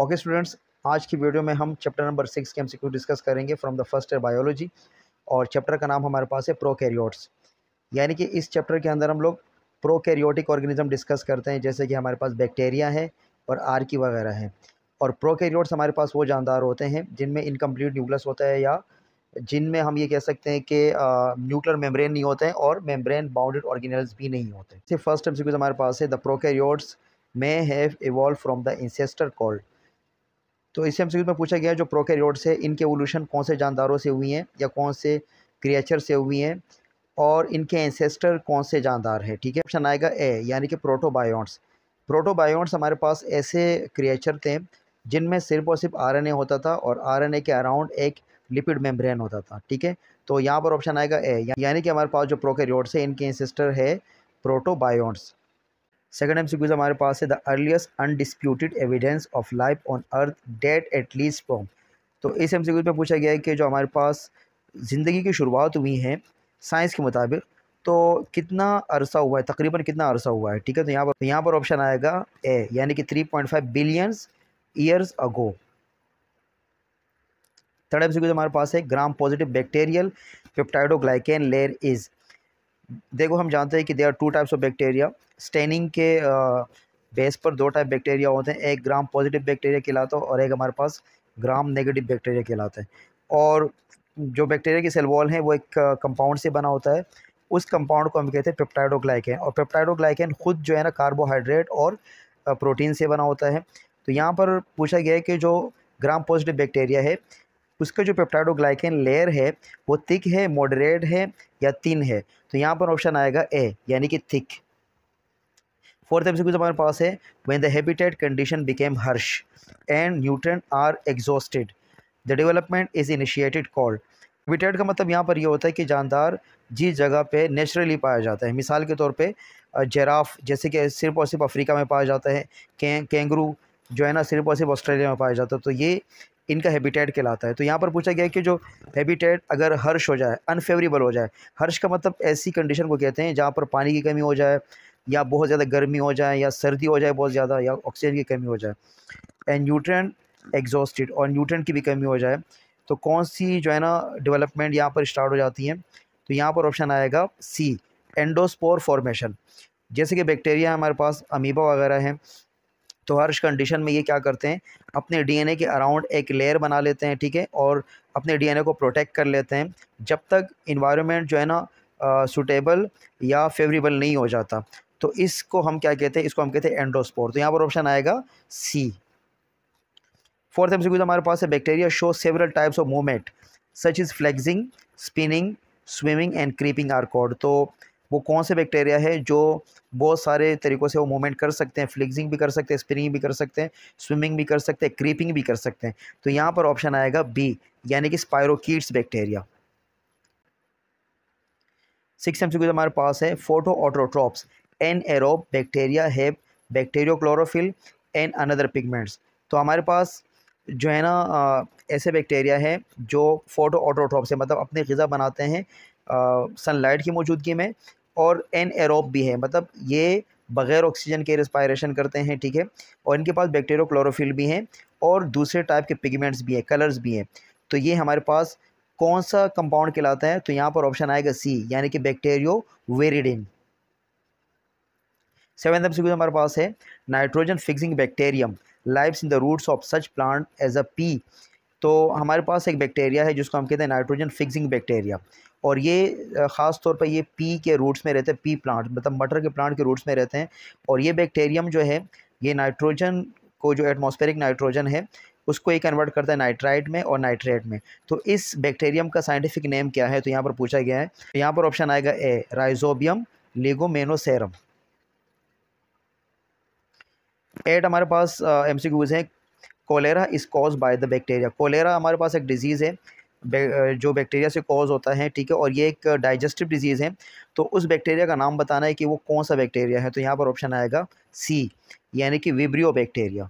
okay students आज की video में हम चैप्टर नंबर सिक्स के एमसीक्यू डिस्कस करेंगे from the first year biology और चैप्टर का नाम हमारे पास है प्रोकैरियोट्स यानी कि इस चैप्टर के अंदर हम लोग प्रोकैरियोटिक ऑर्गेनिज्म डिस्कस करते हैं जैसे कि हमारे पास बैक्टीरिया है और की वगैरह है और प्रोकैरियोट्स हमारे पास वो जानदार होते हैं जिनमें इनकम्प्लीट न्यूक्लस होता है या जिनमें हम ये कह सकते हैं कि न्यूक्लियर मेम्ब्रेन नहीं होते हैं और मेम्ब्रेन बाउंडेड ऑर्गेनल्स भी नहीं होते फर्स्ट एमसीक्यूज हमारे पास है the prokaryotes may have evolve from the ancestor called तो इससे एम में पूछा गया जो प्रोकैरियोट्स है इनके एवोल्यूशन कौन से जानदारों से हुई हैं या कौन से क्रिएचर से हुई हैं और इनके एंसेस्टर कौन से जानदार हैं ठीक है ऑप्शन आएगा ए यानी कि प्रोटोबायोंट्स प्रोटोबायोंट्स हमारे पास ऐसे क्रिएचर थे जिनमें सिर्फ और सिर्फ आर होता था और आर के अराउंड एक लिपिड मेम्ब्रेन होता था ठीक है तो यहाँ पर ऑप्शन आएगा ए यानी कि हमारे पास जो प्रोकेरियोड्स है इनके एंसेस्टर है प्रोटोबायोंट्स सेकेंड एम सी हमारे पास है the earliest undisputed evidence of life on earth date at least from तो इस एम सी में पूछा गया है कि जो हमारे पास ज़िंदगी की शुरुआत हुई है साइंस के मुताबिक तो कितना अरसा हुआ है तकरीबन कितना अरसा हुआ है ठीक है तो यहाँ पर तो यहाँ पर ऑप्शन आएगा ए यानी कि three point five billions years ago third M C हमारे पास है gram positive bacterial peptidoglycan layer is देखो हम जानते हैं कि they are two types of bacteria staining के बेस पर दो टाइप बैक्टीरिया होते हैं एक ग्राम पॉजिटिव बैक्टीरिया कहलाता है और एक हमारे पास ग्राम नेगेटिव बैक्टीरिया कहलाते हैं और जो बैक्टीरिया की सेल वॉल है वो एक कंपाउंड से बना होता है उस कंपाउंड को हम कहते हैं पेप्टाइडोग्लाइकैन और पेप्टाइडोग्लाइकैन खुद जो है ना कार्बोहाइड्रेट और प्रोटीन से बना होता है तो यहाँ पर पूछा गया है कि जो ग्राम पॉजिटिव बैक्टीरिया है उसका जो पेप्टाइडोग्लाइकन लेयर है वो थिक है मॉडरेट है या तीन है तो यहाँ पर ऑप्शन आएगा ए यानी कि थिक फोर्थ सी हमारे पास है when the habitat condition became harsh and nutrient are exhausted the development is initiated called habitat का मतलब यहाँ पर यह होता है कि जानदार जिस जगह पे नेचुरली पाया जाता है मिसाल के तौर पे जेराफ जैसे कि सिर्फ और सिर्फ अफ्रीका में पाया जाता है कैंगरू जो है ना सिर्फ और सिर्फ ऑस्ट्रेलिया में पाया जाता है तो ये इनका हैबिटेट कहलाता है तो यहाँ पर पूछा गया कि जो हैबिटेट अगर हर्श हो जाए अनफेवरेबल हो जाए हर्श का मतलब ऐसी कंडीशन को कहते हैं जहाँ पर पानी की कमी हो जाए या बहुत ज़्यादा गर्मी हो जाए या सर्दी हो जाए बहुत ज़्यादा या ऑक्सीजन की कमी हो जाए एंड न्यूट्रन एग्जॉस्टेड और न्यूट्रन की भी कमी हो जाए तो कौन सी जो है ना डेवलपमेंट यहाँ पर स्टार्ट हो जाती है तो यहाँ पर ऑप्शन आएगा सी एंडोस्पोर फॉर्मेशन जैसे कि बैक्टीरिया हमारे पास अमीबा वगैरह हैं तो हर कंडीशन में ये क्या करते हैं अपने डीएनए के अराउंड एक लेयर बना लेते हैं ठीक है और अपने डीएनए को प्रोटेक्ट कर लेते हैं जब तक इन्वायरमेंट जो है ना सूटेबल या फेवरेबल नहीं हो जाता तो इसको हम क्या कहते हैं इसको हम कहते हैं एंडोस्पोर तो यहाँ पर ऑप्शन आएगा सी फोर्थ एम हमारे पास है bacteria show several types of movement such as flexing spinning swimming and creeping are called तो वो कौन से बैक्टीरिया है जो बहुत सारे तरीक़ों से वो मूवमेंट कर सकते हैं फ्लिक्सिंग भी कर सकते हैं स्प्रिंग भी कर सकते हैं स्विमिंग भी कर सकते हैं क्रीपिंग भी कर सकते हैं तो यहाँ पर ऑप्शन आएगा बी यानी कि स्पायरोकीट्स बैक्टीरिया सिक्स एम तो हमारे पास है photoautotrophs anaerobe bacteria है bacteriochlorophyll and another pigments तो हमारे पास जो है ना ऐसे बैक्टीरिया है जो फोटो ऑटोट्रॉप है मतलब अपनी गज़ा बनाते हैं सनलाइट की मौजूदगी में और एन एरोप भी है मतलब ये बगैर ऑक्सीजन के रिस्पायरेशन करते हैं ठीक है और इनके पास बैक्टीरियो क्लोरोफिल भी हैं और दूसरे टाइप के पिगमेंट्स भी हैं कलर्स भी हैं तो ये हमारे पास कौन सा कंपाउंड कहलाता है तो यहाँ पर ऑप्शन आएगा सी यानी कि bacterioviridin seven number question हमारे पास है nitrogen fixing bacterium lives in the roots of such plant as a pea तो हमारे पास एक बैक्टीरिया है जिसको हम कहते हैं नाइट्रोजन फिक्सिंग बैक्टीरिया और ये ख़ास तौर पर ये पी के रूट्स में रहते हैं पी प्लांट मतलब मटर के प्लांट के रूट्स में रहते हैं और ये बैक्टीरियम जो है ये नाइट्रोजन को जो एटमॉस्फेरिक नाइट्रोजन है उसको ये कन्वर्ट करता है नाइट्राइट में और नाइट्रेट में तो इस बैक्टीरियम का साइंटिफिक नेम क्या है तो यहाँ पर पूछा गया है तो यहाँ पर ऑप्शन आएगा ए राइजोबियम लेगोमेनोसेरम एट हमारे पास एम सी क्यूज़ हैं cholera is cause by the bacteria cholera हमारे पास एक डिजीज़ है जो बैक्टीरिया से कॉज होता है ठीक है और ये एक डाइजेस्टिव डिजीज़ है तो उस बैक्टीरिया का नाम बताना है कि वो कौन सा बैक्टीरिया है तो यहाँ पर ऑप्शन आएगा सी यानी कि vibrio bacteria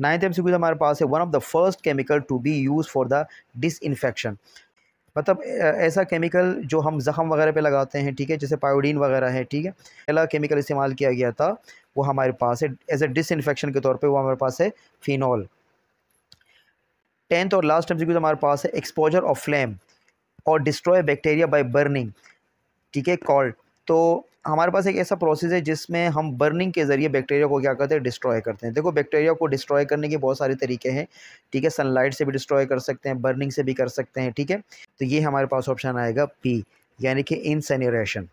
ninth M C हमारे पास है one of the first chemical to be use for the disinfection मतलब ऐसा केमिकल जो हम जख्म वगैरह पे लगाते हैं ठीक है जैसे पायोडीन वगैरह है ठीक है पहला केमिकल इस्तेमाल किया गया था वो हमारे पास है एज ए डिसइनफेक्शन के तौर पे वो हमारे पास है फिनॉल टेंथ और लास्ट एमसीक्यू हमारे पास है एक्सपोजर ऑफ फ्लेम और डिस्ट्रॉय बैक्टीरिया बाय बर्निंग ठीक है कॉल्ड तो हमारे पास एक ऐसा प्रोसेस है जिसमें हम बर्निंग के ज़रिए बैक्टीरिया को क्या करते हैं डिस्ट्रॉय करते हैं देखो बैक्टीरिया को डिस्ट्रॉय करने के बहुत सारे तरीके हैं ठीक है सनलाइट से भी डिस्ट्रॉय कर सकते हैं बर्निंग से भी कर सकते हैं ठीक है तो ये हमारे पास ऑप्शन आएगा पी यानी कि इनसेनिरेशन